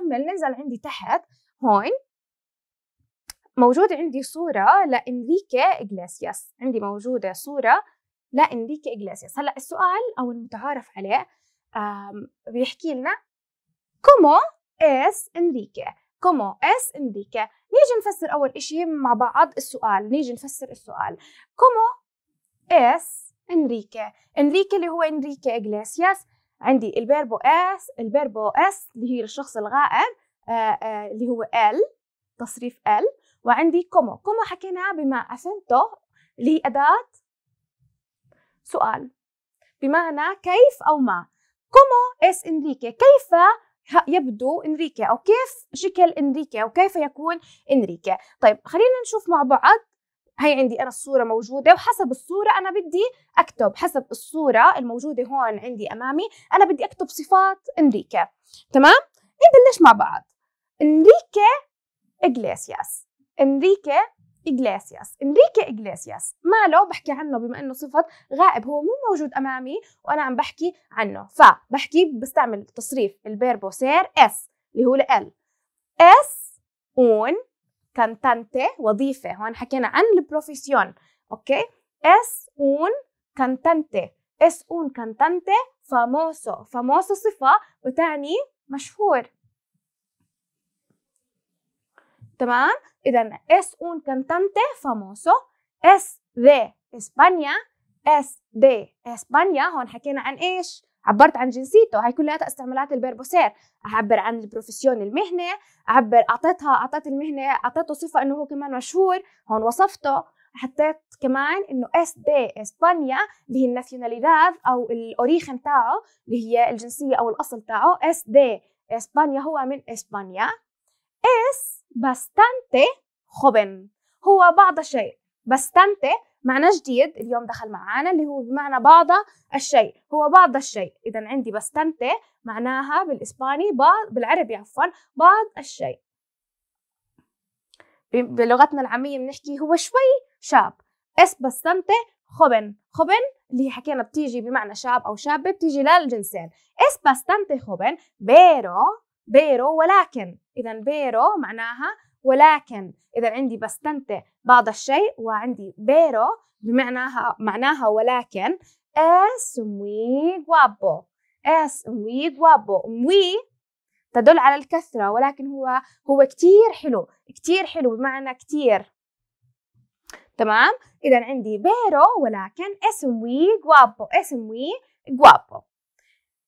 كمل نزل عندي تحت هون موجود عندي صورة لإنريكي إغلاسياس عندي موجودة صورة لإنريكي إغلاسياس هلأ السؤال أو المتعارف عليه بيحكي لنا كومو إس إنريكي كومو إس إنريكي نيجي نفسر أول إشي مع بعض السؤال نيجي نفسر السؤال كومو إس إنريكي إنريكي اللي هو إنريكي إغلاسياس عندي الفيربو اس الفيربو اس اللي هي الشخص الغائب آآ آه، آآ آه، اللي هو ال تصريف ال وعندي كومو كومو حكينا بما اسنتو اللي هي أداة سؤال بمعنى كيف أو ما كومو اس إنريكي كيف يبدو انريكي او كيف شكل انريكي او كيف يكون انريكي طيب خلينا نشوف مع بعض هي عندي انا الصوره موجوده وحسب الصوره انا بدي اكتب حسب الصوره الموجوده هون عندي امامي انا بدي اكتب صفات انريكا تمام إيه نبلش مع بعض انريكي اغليسياس انريكي إغليسياس إنريكي إغليسياس ماله بحكي عنه بما إنه صفة غائب هو مو موجود أمامي وأنا عم بحكي عنه فبحكي بستعمل تصريف البيربو سير إس اللي هو ال إس أون cantante وظيفة هون حكينا عن البروفيسيون اوكي es un cantante es un cantante famoso famoso صفة وتعني مشهور تمام إذا es un cantante famoso es de España اس دي اسبانيا هون حكينا عن ايش؟ عبرت عن جنسيته هاي كلها استعمالات الفيربو سير اعبر عن البروفيسيون المهنه اعبر اعطيتها اعطيت المهنه اعطيته صفه انه هو كمان مشهور هون وصفته حطيت كمان انه اس دي اسبانيا اللي هي الناسيوناليداد او الاوريخن تاعه اللي هي الجنسيه او الاصل تاعه اس دي اسبانيا هو من اسبانيا اس باستانتي خوبن هو بعض شيء باستانتي معنى جديد اليوم دخل معانا اللي هو بمعنى بعض الشيء هو بعض الشيء إذا عندي بستنتي معناها بالإسباني بعض بالعربي عفوا بعض الشيء بلغتنا العامية بنحكي هو شوي شاب اس بستنتي خبن خبن اللي هي حكينا بتيجي بمعنى شاب أو شابة بتيجي للجنسين اس بستنتي خبن بيرو بيرو ولكن إذا بيرو معناها ولكن إذا عندي بستنتج بعض الشيء وعندي بيرو بمعناها معناها ولكن اس muy guapo اس muy guapo muy تدل على الكثرة ولكن هو هو كثير حلو كثير حلو بمعنى كثير تمام إذا عندي بيرو ولكن اس اسمي اس اسمي guapo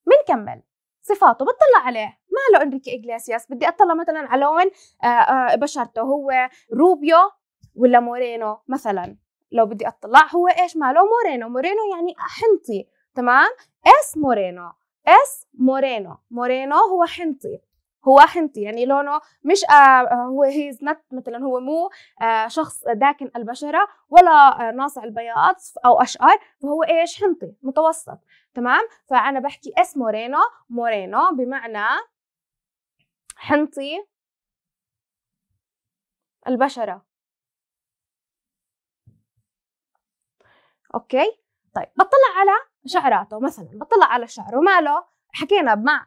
بنكمل صفاته بتطلع عليه ما له انريكي اجليسياس بدي اطلع مثلا على لون آه، آه، بشرته هو روبيو ولا مورينو مثلا لو بدي اطلع هو ايش ماله مورينو مورينو يعني حنطي تمام اس مورينو اس مورينو مورينو هو حنطي هو حنطي يعني لونه مش آه, آه، هو هيز نت مثلا هو مو آه شخص داكن البشره ولا آه ناصع البياض او اشقر فهو ايش حنطي متوسط تمام فانا بحكي اس مورينو مورينو بمعنى حنطي البشره اوكي طيب بطلع على شعراته مثلا بطلع على شعره ماله حكينا مع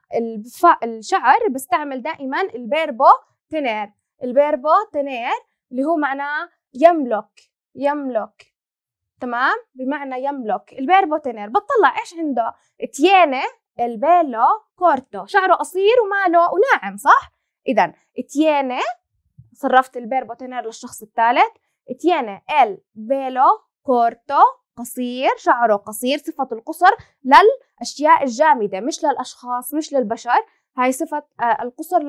الشعر بستعمل دائما البيربو تنير البيربو تنير اللي هو معناه يملك يملك تمام بمعنى يملك البير بوتينير بتطلع ايش عنده تيانه البيلو كورتو شعره قصير وماله وناعم صح اذا تيانه صرفت البير بوتينير للشخص الثالث تيانه البيلو كورتو قصير شعره قصير صفة القصر للأشياء الجامدة مش للأشخاص مش للبشر هاي صفة آه، القصر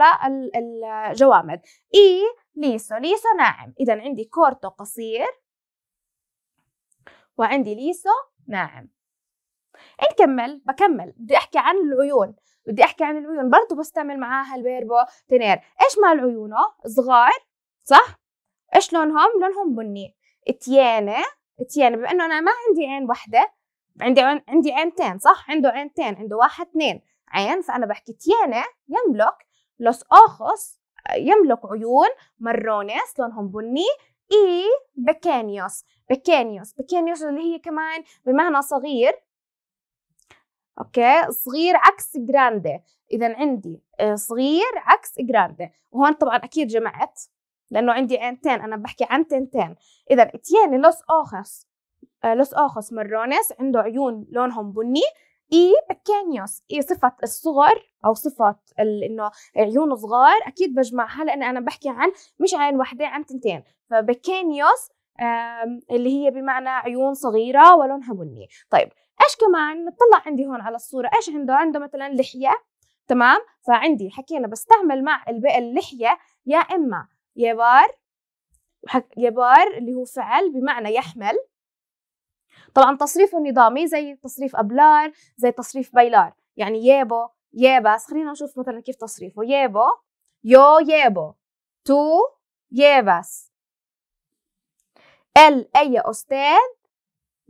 للجوامد إي ليسو ليسو ناعم إذا عندي كورتو قصير وعندي ليسو ناعم نكمل بكمل بدي احكي عن العيون بدي احكي عن العيون برضه بستعمل معاها البيربو تنير ايش مال عيونه صغار صح ايش لونهم لونهم بني تيانه تيانه بما انه انا ما عندي عين واحده عندي عين عندي عينتين صح عنده عينتين عنده واحد اثنين عين فانا بحكي تيانه يملك لوس اوخوس يملك عيون مرونس لونهم بني اي بكانيوس بكانيوس بكانيوس اللي هي كمان بمعنى صغير اوكي صغير عكس جراندي اذا عندي آه، صغير عكس جراندي وهون طبعا اكيد جمعت لانه عندي عينتين انا بحكي عن تنتين اذا اتيان لوس اوخس آه، لوس اوخس مرونس عنده عيون لونهم بني اي بكانيوس اي صفة الصغر او صفة انه عيون صغار اكيد بجمعها لان انا بحكي عن مش عين واحدة عن تنتين فبكانيوس اللي هي بمعنى عيون صغيرة ولونها بني طيب ايش كمان نطلع عندي هون على الصورة ايش عنده عنده مثلا لحية تمام فعندي حكينا بستعمل مع اللحية يا إما يبار يبار اللي هو فعل بمعنى يحمل طبعا تصريفه نظامي زي تصريف أبلار زي تصريف بيلار يعني يابو يابس خلينا نشوف مثلا كيف تصريفه يابو يو يابو تو يابس قال أي أستاذ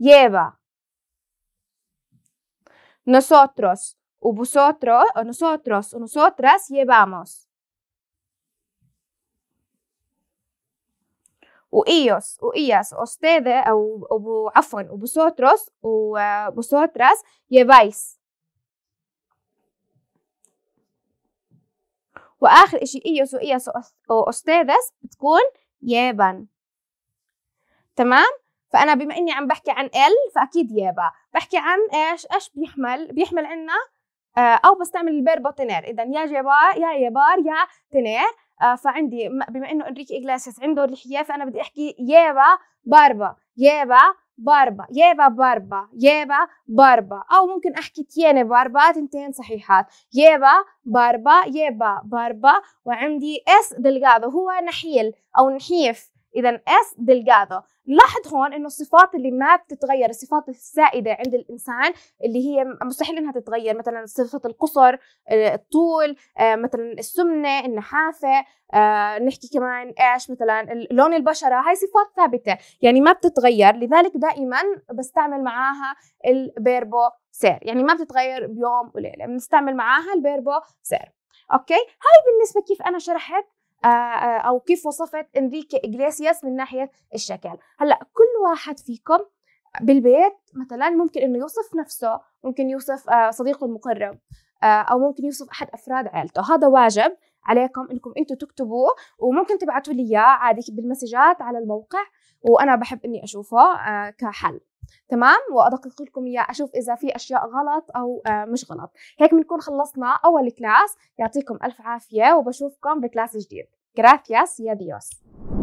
lleva. Nosotros o vosotros o nosotros و nosotras llevamos. وإيوس وإياس أستاذة أو, أو عفوا و وبسوتراس يبايس وآخر إشي إيوس وإياس وأستاذس بتكون يابان تمام فانا بما اني عم بحكي عن ال فاكيد يابا بحكي عن ايش ايش بيحمل بيحمل عنا آه، او بستعمل البير بوتينير اذا يا جبار يا يبار يا تنير آه، فعندي بما انه انريكي اجلاسيس عنده لحيه فانا بدي احكي يابا باربا يابا باربا يابا باربا يابا باربا او ممكن احكي تياني باربا تنتين صحيحات يابا باربا يابا باربا وعندي اس دلغادو هو نحيل او نحيف اذا اس دلجادو لاحظ هون انه الصفات اللي ما بتتغير الصفات السائده عند الانسان اللي هي مستحيل انها تتغير مثلا صفه القصر آه، الطول آه، مثلا السمنه النحافه آه، نحكي كمان ايش مثلا لون البشره هاي صفات ثابته يعني ما بتتغير لذلك دائما بستعمل معاها البيربو سير يعني ما بتتغير بيوم وليله بنستعمل معاها البيربو سير اوكي هاي بالنسبه كيف انا شرحت آه، آه، او كيف وصفت انريكي اجلاسياس من ناحيه الشكل هلا كل واحد فيكم بالبيت مثلا ممكن انه يوصف نفسه ممكن يوصف آه، صديقه المقرب او ممكن يوصف احد افراد عائلته هذا واجب عليكم انكم انتم تكتبوه وممكن تبعتوا لي اياه عادي بالمسجات على الموقع وانا بحب اني اشوفه كحل تمام وادقق لكم اياه اشوف اذا في اشياء غلط او آه، مش غلط هيك بنكون خلصنا اول كلاس يعطيكم الف عافيه وبشوفكم بكلاس جديد Gracias y adiós.